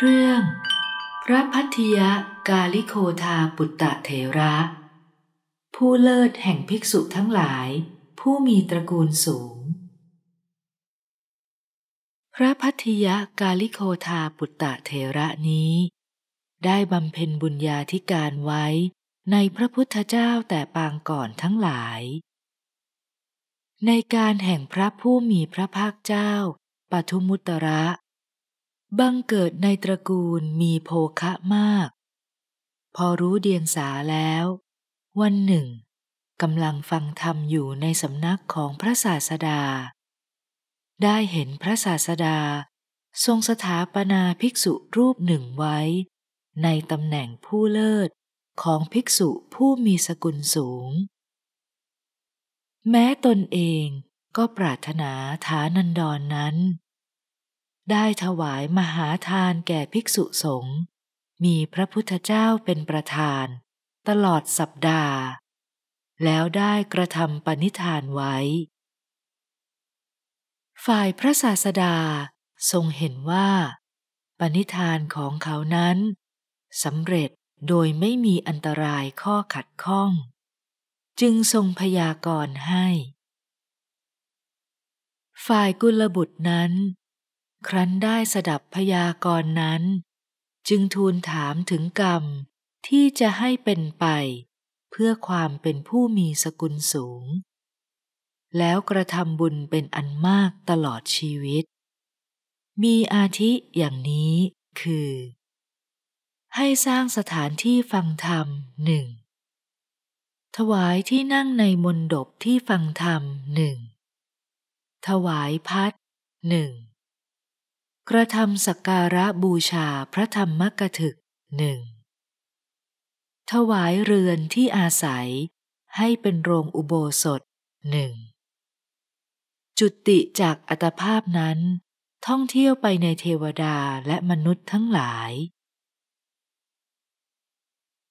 เรื่อง พระพัทยากาลิโคทาปุตตะเถระ ผู้เลิศแห่งภิกษุทั้งหลายผู้มีตระกูลสูง พระพัทยากาลิโคทาปุตตะเถระนี้ ได้บำเพ็ญบุญญาธิการไว้ในพระพุทธเจ้าแต่ปางก่อนทั้งหลาย ในการแห่งพระผู้มีพระภาคเจ้าปทุมุตระบังเกิดในตระกูลมีโภคะมาก พอรู้เดียงสาแล้ว วันหนึ่งกำลังฟังธรรมอยู่ในสำนักของพระศาสดา ได้เห็นพระศาสดา ทรงสถาปนาภิกษุรูปหนึ่งไว้ ในตำแหน่งผู้เลิศของภิกษุผู้มีสกุลสูง แม้ตนเองก็ปรารถนาฐานันดรนนั้นได้ถวายมหาทานแก่ภิกษุสงฆ์มีพระพุทธเจ้าเป็นประธานตลอดสัปดาห์ แล้วได้กระทำปณิธานไว้ ฝ่ายพระศาสดาทรงเห็นว่า ปณิธานของเขานั้นสำเร็จโดยไม่มีอันตรายข้อขัดข้อง จึงทรงพยากรณ์ให้ ฝ่ายกุลบุตรนั้นครั้นได้สดับพยากรณ์นั้น จึงทูลถามถึงกรรมที่จะให้เป็นไป เพื่อความเป็นผู้มีสกุลสูง แล้วกระทำบุญเป็นอันมากตลอดชีวิต มีอาทิอย่างนี้คือ ให้สร้างสถานที่ฟังธรรมหนึ่งถวายที่นั่งในมนดบที่ฟังธรรมหนึ่งถวายพัดหนึ่งกระทำสักการะบูชาพระธรรมกถึกหนึ่งถวายเรือนที่อาศัยให้เป็นโรงอุโบสถหนึ่งจุติจากอัตภาพนั้น ท่องเที่ยวไปในเทวดาและมนุษย์ทั้งหลาย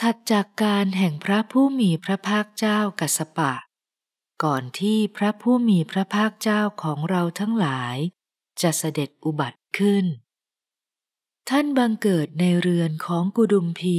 ถัดจากการแห่งพระผู้มีพระภาคเจ้ากัสปะ ก่อนที่พระผู้มีพระภาคเจ้าของเราทั้งหลายจะเสด็จอุบัติขึ้น ท่านบังเกิดในเรือนของกุดุมพี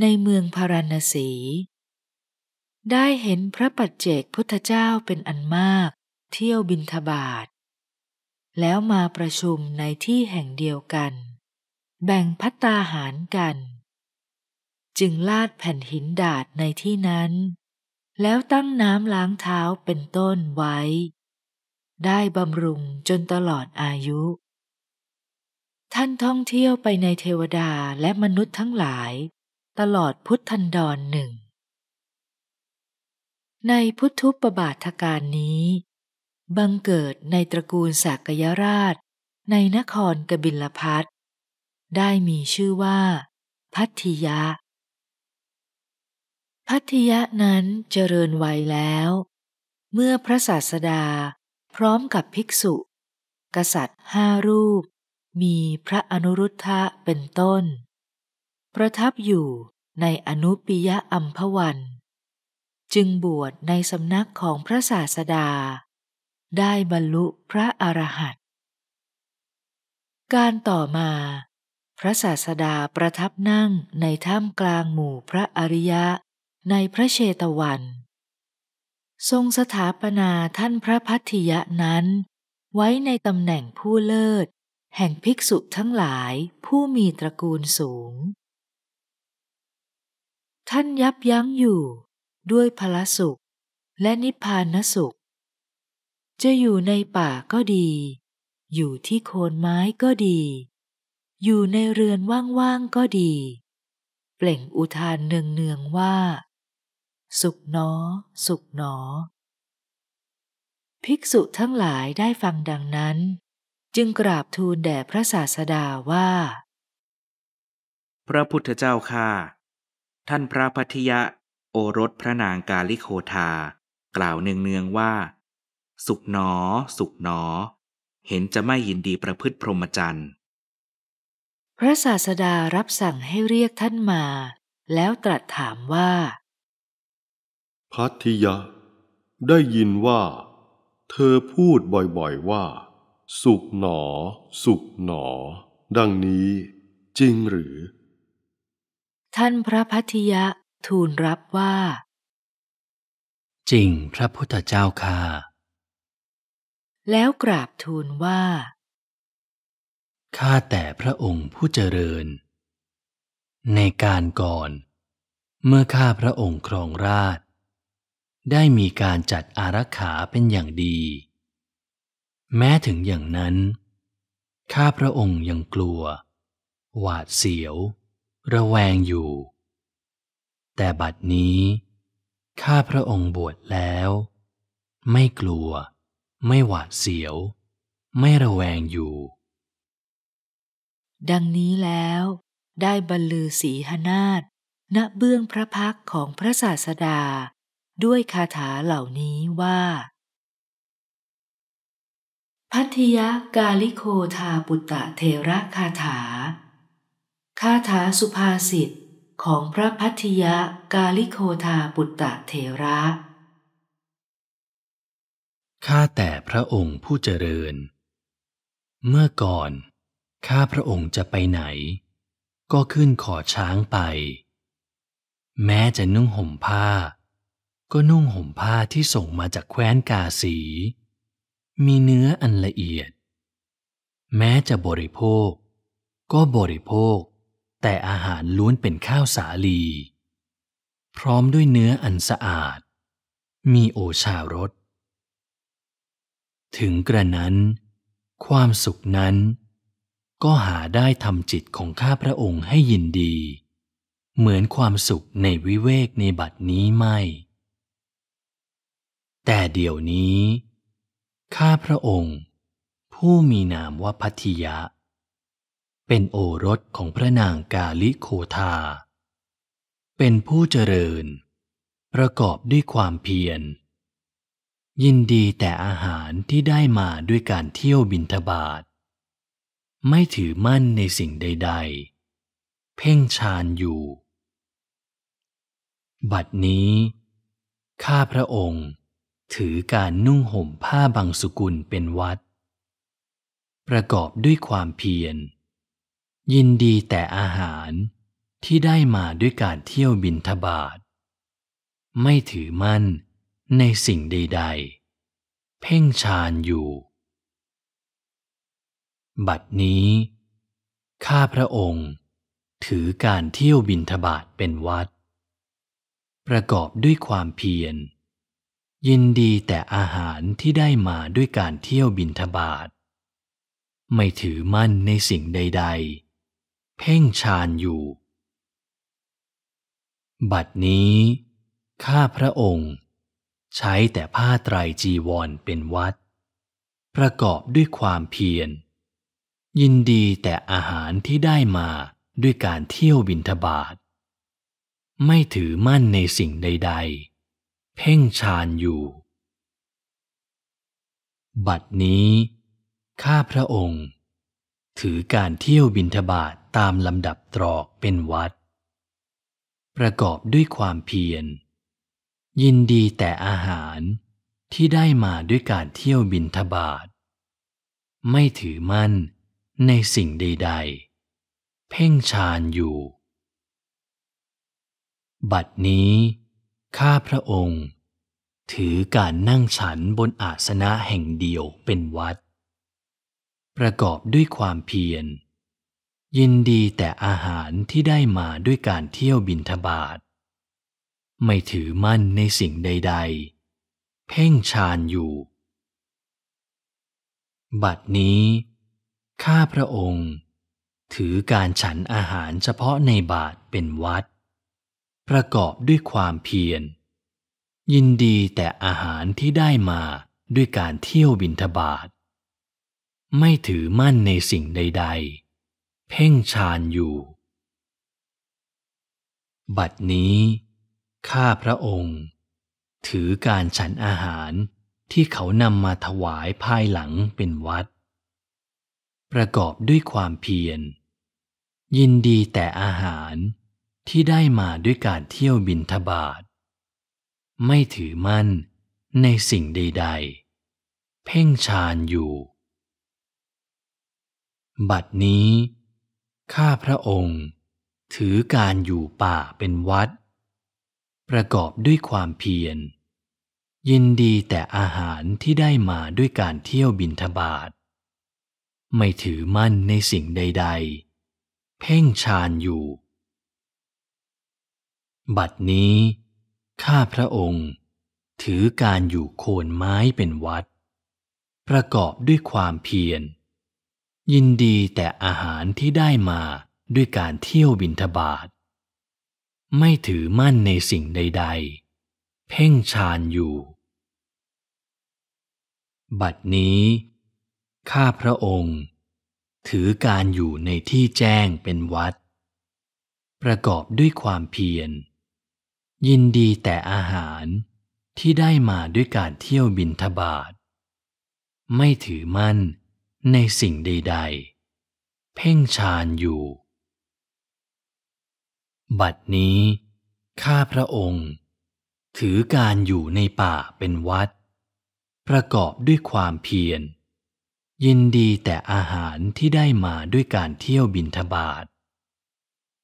ในเมืองพารณสี ได้เห็นพระปัจเจกพุทธเจ้าเป็นอันมากเที่ยวบินทบาท แล้วมาประชุมในที่แห่งเดียวกัน แบ่งพัตตาหารกัน จึงลาดแผ่นหินดาดในที่นั้น แล้วตั้งน้ำล้างเท้าเป็นต้นไว้ได้บำรุงจนตลอดอายุ ท่านท่องเที่ยวไปในเทวดาและมนุษย์ทั้งหลาย ตลอดพุทธันดรหนึ่ง ในพุทธุปปบาทการนี้ บังเกิดในตระกูลสักยราช ในนครกบิลพัทได้มีชื่อว่าพัทิยะ พัทิยะนั้นเจริญวัยแล้ว เมื่อพระศาสดาพร้อมกับภิกษุ กษัตริย์ห้ารูป มีพระอนุรุทธะเป็นต้น ประทับอยู่ในอนุปิยะอัมพวัน จึงบวชในสำนักของพระศาสดา ได้บรรลุพระอรหันต์การต่อมา พระศาสดาประทับนั่งในถ้ำกลางหมู่พระอริยะในพระเชตวันทรงสถาปนาท่านพระพัทธิยะนั้น ไว้ในตำแหน่งผู้เลิศ แห่งภิกษุทั้งหลายผู้มีตระกูลสูง ท่านยับยั้งอยู่ ด้วยพละสุข และนิพพานสุข จะอยู่ในป่าก็ดี อยู่ที่โคนไม้ก็ดี อยู่ในเรือนว่างๆก็ดี เปล่งอุทานเนืองๆว่าสุขหนอ สุขหนอ ภิกษุทั้งหลายได้ฟังดังนั้น จึงกราบทูลแด่พระศาสดาว่า พระพุทธเจ้าค่ะ ท่านพระพัทยะ โอรสพระนางกาลิโคทา กล่าวเนืองๆว่า สุขหนอ สุขหนอ เห็นจะไม่ยินดีประพฤติพรหมจรรย์ พระศาสดารับสั่งให้เรียกท่านมา แล้วตรัสถามว่าพัทยะได้ยินว่าเธอพูดบ่อย ๆว่า สุขหนอ สุขหนอ ดังนี้จริงหรือ ท่านพระพัทยะทูลรับว่า จริงพระพุทธเจ้าค่ะแล้วกราบทูลว่า ข้าแต่พระองค์ผู้เจริญ ในการก่อน เมื่อข้าพระองค์ครองราชได้มีการจัดอารักขาเป็นอย่างดี แม้ถึงอย่างนั้นข้าพระองค์ยังกลัว หวาดเสียว ระแวงอยู่ แต่บัดนี้ข้าพระองค์บวชแล้ว ไม่กลัว ไม่หวาดเสียว ไม่ระแวงอยู่ ดังนี้แล้ว ได้บรรลือสีหนาฏณเบื้องพระพักของพระศาสดาด้วยคาถาเหล่านี้ว่า พัทยกาลิโคทาปุตตะเทระคาถา คาถาสุภาษิตของพระพัทยกาลิโคทาปุตตะเทระ ข้าแต่พระองค์ผู้เจริญ เมื่อก่อนข้าพระองค์จะไปไหน ก็ขึ้นขอช้างไป แม้จะนุ่งห่มผ้าก็นุ่งห่มผ้าที่ส่งมาจากแคว้นกาสี มีเนื้ออันละเอียด แม้จะบริโภค ก็บริโภค แต่อาหารล้วนเป็นข้าวสาลี พร้อมด้วยเนื้ออันสะอาด มีโอชารส ถึงกระนั้น ความสุขนั้น ก็หาได้ทำจิตของข้าพระองค์ให้ยินดี เหมือนความสุขในวิเวกในบัดนี้ไม่แต่เดี๋ยวนี้ข้าพระองค์ ผู้มีนามว่าพัทิยะ เป็นโอรสของพระนางกาลิโคทา เป็นผู้เจริญ ประกอบด้วยความเพียร ยินดีแต่อาหารที่ได้มาด้วยการเที่ยวบินทบาท ไม่ถือมั่นในสิ่งใดๆ เพ่งชานอยู่ บัดนี้ข้าพระองค์ถือการนุ่งห่มผ้าบางสุกุลเป็นวัด ประกอบด้วยความเพียร ยินดีแต่อาหารที่ได้มาด้วยการเที่ยวบินทบาทไม่ถือมั่นในสิ่งใดๆ เพ่งฌานอยู่ บัดนี้ ข้าพระองค์ ถือการเที่ยวบินทบาทเป็นวัด ประกอบด้วยความเพียรยินดีแต่อาหารที่ได้มาด้วยการเที่ยวบินทบาทไม่ถือมั่นในสิ่งใดๆ เพ่งชานอยู่ บัดนี้ ข้าพระองค์ ใช้แต่ผ้าไตรจีวรเป็นวัด ประกอบด้วยความเพียร ยินดีแต่อาหารที่ได้มาด้วยการเที่ยวบินทบาทไม่ถือมั่นในสิ่งใดๆเพ่งฌานอยู่ บัดนี้ ข้าพระองค์ ถือการเที่ยวบินทบาทตามลำดับตรอกเป็นวัด ประกอบด้วยความเพียร ยินดีแต่อาหารที่ได้มาด้วยการเที่ยวบินทบาท ไม่ถือมั่นในสิ่งใด ๆ เพ่งฌานอยู่ บัดนี้ข้าพระองค์ถือการนั่งฉันบนอาสนะแห่งเดียวเป็นวัด ประกอบด้วยความเพียรยินดีแต่อาหารที่ได้มาด้วยการเที่ยวบินทบาทไม่ถือมั่นในสิ่งใดๆ เพ่งฌานอยู่ บัดนี้ข้าพระองค์ถือการฉันอาหารเฉพาะในบาทเป็นวัดประกอบด้วยความเพียร ยินดีแต่อาหารที่ได้มาด้วยการเที่ยวบินทบาทไม่ถือมั่นในสิ่งใด ๆ เพ่งฌานอยู่ บัดนี้ข้าพระองค์ ถือการฉันอาหารที่เขานำมาถวายภายหลังเป็นวัด ประกอบด้วยความเพียร ยินดีแต่อาหารที่ได้มาด้วยการเที่ยวบินทบาทไม่ถือมั่นในสิ่งใดๆ เพ่งฌานอยู่ บัดนี้ข้าพระองค์ ถือการอยู่ป่าเป็นวัด ประกอบด้วยความเพียร ยินดีแต่อาหารที่ได้มาด้วยการเที่ยวบินทบาท ไม่ถือมั่นในสิ่งใดๆ เพ่งฌานอยู่บัดนี้ข้าพระองค์ถือการอยู่โคนไม้เป็นวัด ประกอบด้วยความเพียร ยินดีแต่อาหารที่ได้มาด้วยการเที่ยวบินทบาทไม่ถือมั่นในสิ่งใดๆ เพ่งฌานอยู่ บัดนี้ข้าพระองค์ ถือการอยู่ในที่แจ้งเป็นวัด ประกอบด้วยความเพียรยินดีแต่อาหารที่ได้มาด้วยการเที่ยวบินทบาท ไม่ถือมั่นในสิ่งใดๆ เพ่งชานอยู่ บัดนี้ ข้าพระองค์ ถือการอยู่ในป่าเป็นวัด ประกอบด้วยความเพียร ยินดีแต่อาหารที่ได้มาด้วยการเที่ยวบินทบาท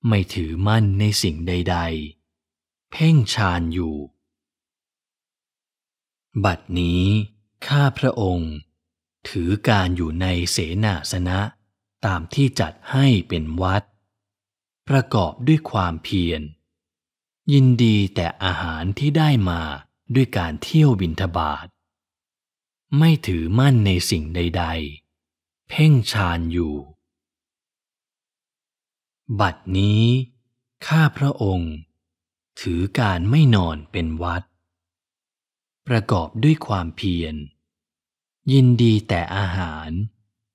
ไม่ถือมั่นในสิ่งใดๆเพ่งฌานอยู่ บัดนี้ข้าพระองค์ ถือการอยู่ในเสนาสนะตามที่จัดให้เป็นวัด ประกอบด้วยความเพียรยินดีแต่อาหารที่ได้มาด้วยการเที่ยวบินทบาทไม่ถือมั่นในสิ่งใด ๆ เพ่งฌานอยู่ บัดนี้ข้าพระองค์ถือการไม่นอนเป็นวัด ประกอบด้วยความเพียร ยินดีแต่อาหาร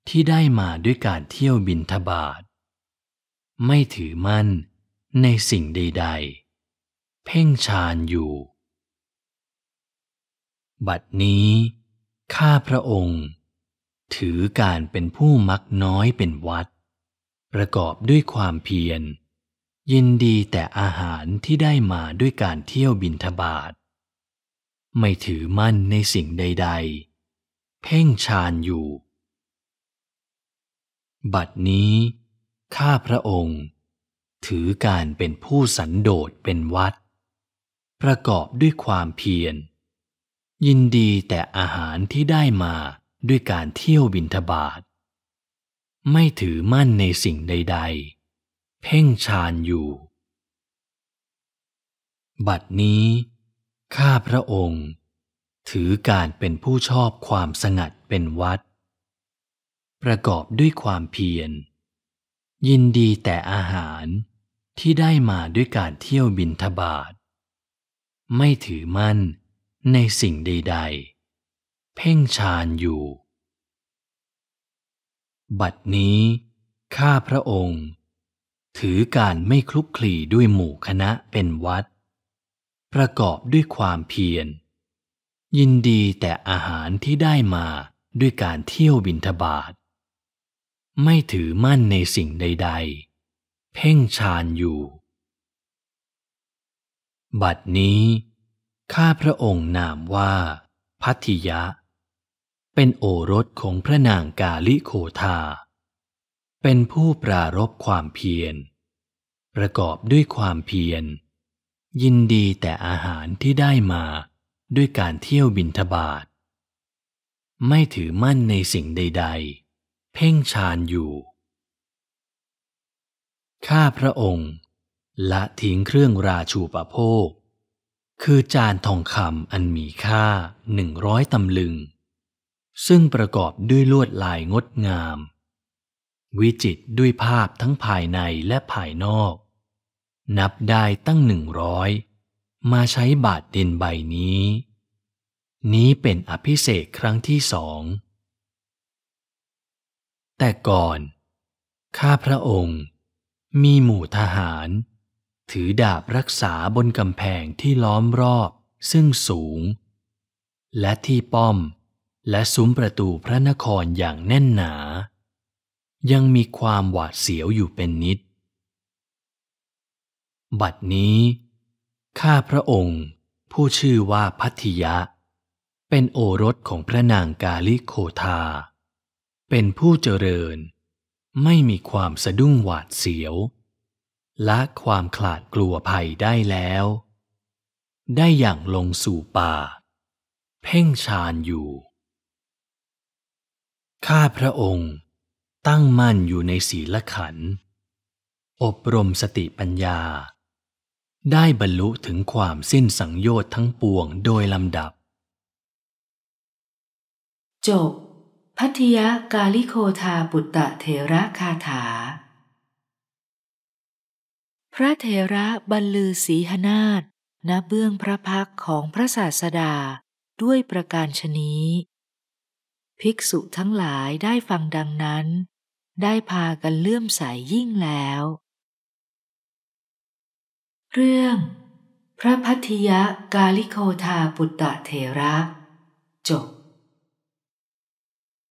ที่ได้มาด้วยการเที่ยวบินทบาทไม่ถือมั่นในสิ่งใดๆ เพ่งฌานอยู่ บัดนี้ข้าพระองค์ ถือการเป็นผู้มักน้อยเป็นวัด ประกอบด้วยความเพียรยินดีแต่อาหารที่ได้มาด้วยการเที่ยวบินทบาท ไม่ถือมั่นในสิ่งใดๆ เพ่งฌานอยู่ บัดนี้ข้าพระองค์ ถือการเป็นผู้สันโดษเป็นวัด ประกอบด้วยความเพียร ยินดีแต่อาหารที่ได้มาด้วยการเที่ยวบินทบาท ไม่ถือมั่นในสิ่งใดๆเพ่งฌานอยู่ บัดนี้ ข้าพระองค์ ถือการเป็นผู้ชอบความสงัดเป็นวัด ประกอบด้วยความเพียร ยินดีแต่อาหารที่ได้มาด้วยการเที่ยวบินทบาทไม่ถือมั่นในสิ่งใดๆ เพ่งฌานอยู่ บัดนี้ ข้าพระองค์ถือการไม่คลุกคลีด้วยหมู่คณะเป็นวัด ประกอบด้วยความเพียร ยินดีแต่อาหารที่ได้มาด้วยการเที่ยวบินทบาท ไม่ถือมั่นในสิ่งใด ๆ เพ่งฌานอยู่ บัดนี้ ข้าพระองค์นามว่าพัทิยะ เป็นโอรสของพระนางกาลิโคธาเป็นผู้ปรารบความเพียร ประกอบด้วยความเพียร ยินดีแต่อาหารที่ได้มาด้วยการเที่ยวบินทบาท ไม่ถือมั่นในสิ่งใดๆ เพ่งฌานอยู่ ข้าพระองค์ ละทิ้งเครื่องราชูปโภค คือจานทองคำอันมีค่าหนึ่งร้อยตำลึง ซึ่งประกอบด้วยลวดลายงดงามวิจิตด้วยภาพทั้งภายในและภายนอก นับได้ตั้งหนึ่งร้อยมาใช้บาทดินใบนี้ นี้เป็นอภิเศกครั้งที่สอง แต่ก่อน ข้าพระองค์ มีหมู่ทหาร ถือดาบรักษาบนกำแพงที่ล้อมรอบซึ่งสูง และที่ป้อมและซุ้มประตูพระนครอย่างแน่นหนายังมีความหวาดเสียวอยู่เป็นนิด บัดนี้ ข้าพระองค์ผู้ชื่อว่าพัทยะ เป็นโอรสของพระนางกาลิโคทา เป็นผู้เจริญไม่มีความสะดุ้งหวาดเสียวละความขลาดกลัวภัยได้แล้ว ได้อย่างลงสู่ป่า เพ่งชานอยู่ ข้าพระองค์ตั้งมั่นอยู่ในศีลขัน อบรมสติปัญญา ได้บรรลุถึงความสิ้นสังโยชน์ทั้งปวงโดยลำดับ จบ พัทยากาลิโคทาบุตตะเทระคาถา พระเทระบรรลือศีหนาฏณเบื้องพระพักของพระศาสดาด้วยประการชนีภิกษุทั้งหลายได้ฟังดังนั้นได้พากันเลื่อมใสยยิ่งแล้ว เรื่อง พระพัทยากาลิโคธาปุตตะเถระจบ